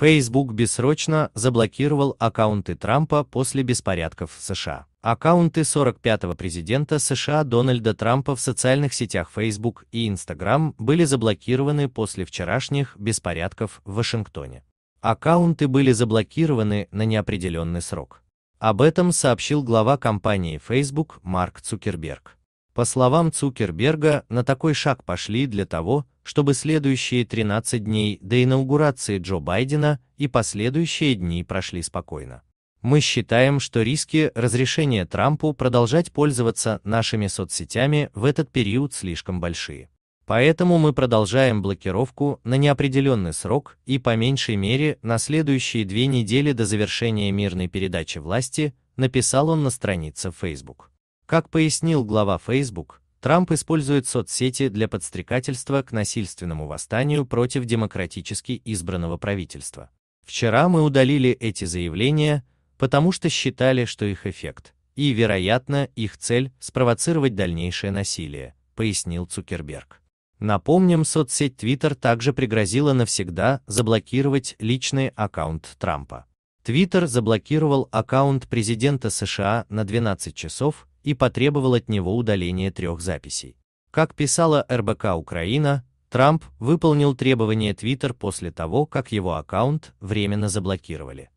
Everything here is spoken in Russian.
Facebook бессрочно заблокировал аккаунты Трампа после беспорядков в США. Аккаунты 45-го президента США Дональда Трампа в социальных сетях Facebook и Instagram были заблокированы после вчерашних беспорядков в Вашингтоне. Аккаунты были заблокированы на неопределенный срок. Об этом сообщил глава компании Facebook Марк Цукерберг. По словам Цукерберга, на такой шаг пошли для того, чтобы следующие 13 дней до инаугурации Джо Байдена и последующие дни прошли спокойно. Мы считаем, что риски разрешения Трампу продолжать пользоваться нашими соцсетями в этот период слишком большие. Поэтому мы продолжаем блокировку на неопределенный срок и по меньшей мере на следующие две недели до завершения мирной передачи власти, написал он на странице Facebook. Как пояснил глава Facebook, Трамп использует соцсети для подстрекательства к насильственному восстанию против демократически избранного правительства. Вчера мы удалили эти заявления, потому что считали, что их эффект и, вероятно, их цель спровоцировать дальнейшее насилие, пояснил Цукерберг. Напомним, соцсеть Twitter также пригрозила навсегда заблокировать личный аккаунт Трампа. Твиттер заблокировал аккаунт президента США на 12 часов и потребовал от него удаления трех записей. Как писала РБК Украина, Трамп выполнил требования Twitter после того, как его аккаунт временно заблокировали.